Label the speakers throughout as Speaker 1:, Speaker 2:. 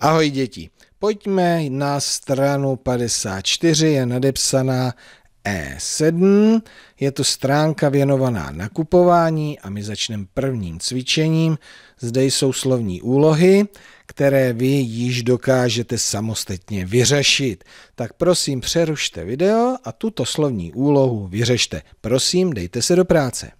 Speaker 1: Ahoj děti, pojďme na stranu 54, je nadepsaná E7, je to stránka věnovaná nakupování a my začneme prvním cvičením. Zde jsou slovní úlohy, které vy již dokážete samostatně vyřešit. Tak prosím přerušte video a tuto slovní úlohu vyřešte. Prosím, dejte se do práce.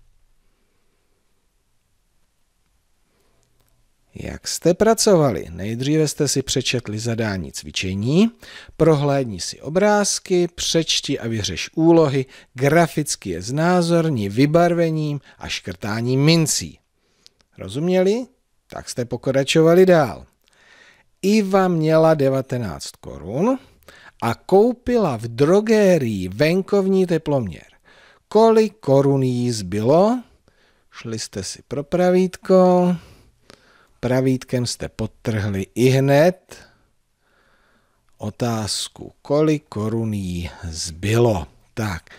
Speaker 1: Jak jste pracovali? Nejdříve jste si přečetli zadání cvičení, prohlédni si obrázky, přečti a vyřeš úlohy, graficky je znázorní vybarvením a škrtáním mincí. Rozuměli? Tak jste pokračovali dál. Iva měla 19 korun a koupila v drogérii venkovní teploměr. Kolik korun jí zbylo? Šli jste si pro pravítko pravítkem jste podtrhli i hned otázku, kolik korun jí zbylo. Tak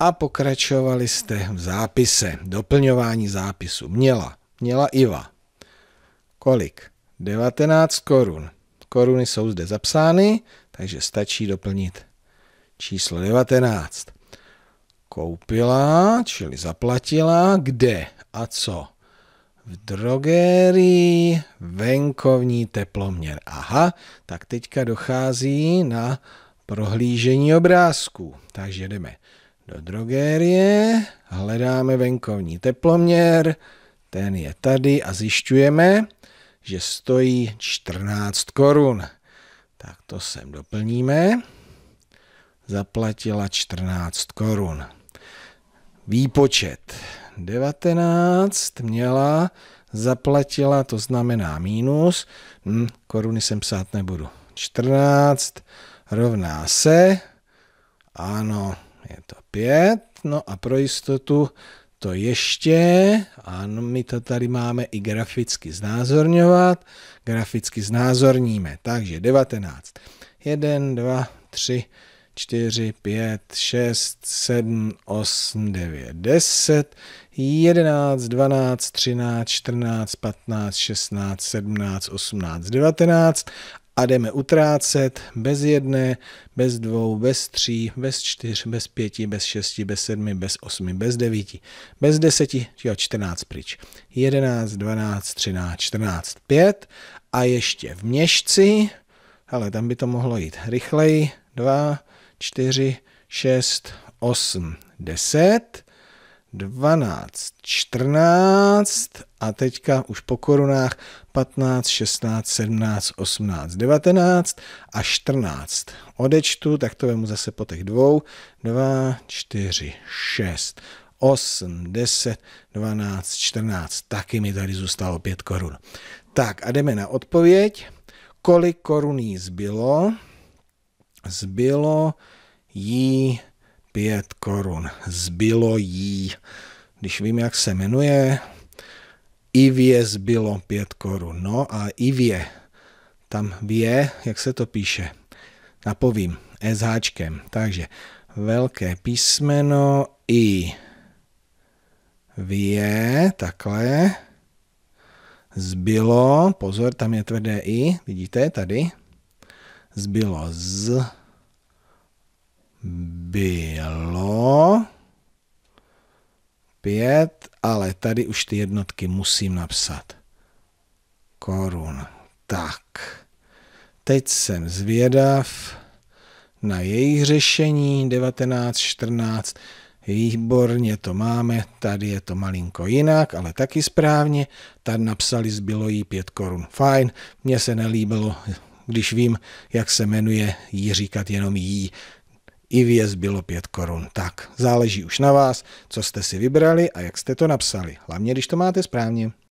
Speaker 1: a pokračovali jste v zápise. Doplňování zápisu. Měla, měla Iva. Kolik? 19 korun. Koruny jsou zde zapsány, takže stačí doplnit číslo 19. Koupila, čili zaplatila, kde a co? v drogerii venkovní teploměr. Aha, tak teďka dochází na prohlížení obrázků. Takže jdeme do drogerie, hledáme venkovní teploměr, ten je tady a zjišťujeme, že stojí 14 korun. Tak to sem doplníme. Zaplatila 14 korun. Výpočet. 19 měla, zaplatila, to znamená minus, hm, koruny jsem psát nebudu, 14 rovná se, ano, je to 5, no a pro jistotu to ještě, ano, my to tady máme i graficky znázorňovat, graficky znázorníme, takže 19, 1, 2, 3, 4, 5, 6, 7, 8, 9, 10, 11, 12, 13, 14, 15, 16, 17, 18, 19 a jdeme utrácet bez jedné, bez dvou, bez tří, bez čtyř, bez pěti, bez šesti, bez sedmi, bez osmi, bez devíti, bez deseti, jo, čtrnáct pryč. Jedenáct, dvanáct, třináct, čtrnáct, pět a ještě v měšci, ale tam by to mohlo jít rychleji, dva, 4, 6, 8, 10, 12, 14 a teďka už po korunách 15, 16, 17, 18, 19 a 14. Odečtu, tak to vemu zase po těch dvou. 2, 4, 6, 8, 10, 12, 14. Taky mi tady zůstalo 5 korun. Tak a jdeme na odpověď. Kolik korun jí zbylo? Zbylo jí pět korun. Zbylo jí. Když vím, jak se jmenuje, Ivě zbylo pět korun. No a Ivě, tam vě, jak se to píše, napovím, SHčkem. Takže velké písmeno I vě, takhle, zbylo, pozor, tam je tvrdé I, vidíte, tady, zbylo z, bylo pět, ale tady už ty jednotky musím napsat. Korun. Tak. Teď jsem zvědav na jejich řešení 1914. Výborně to máme, tady je to malinko jinak, ale taky správně. Tady napsali, zbylo jí 5 korun. Fajn, mně se nelíbilo, když vím, jak se jmenuje, jí říkat jenom jí. I věz bylo 5 korun. Tak, záleží už na vás, co jste si vybrali a jak jste to napsali. Hlavně, když to máte správně.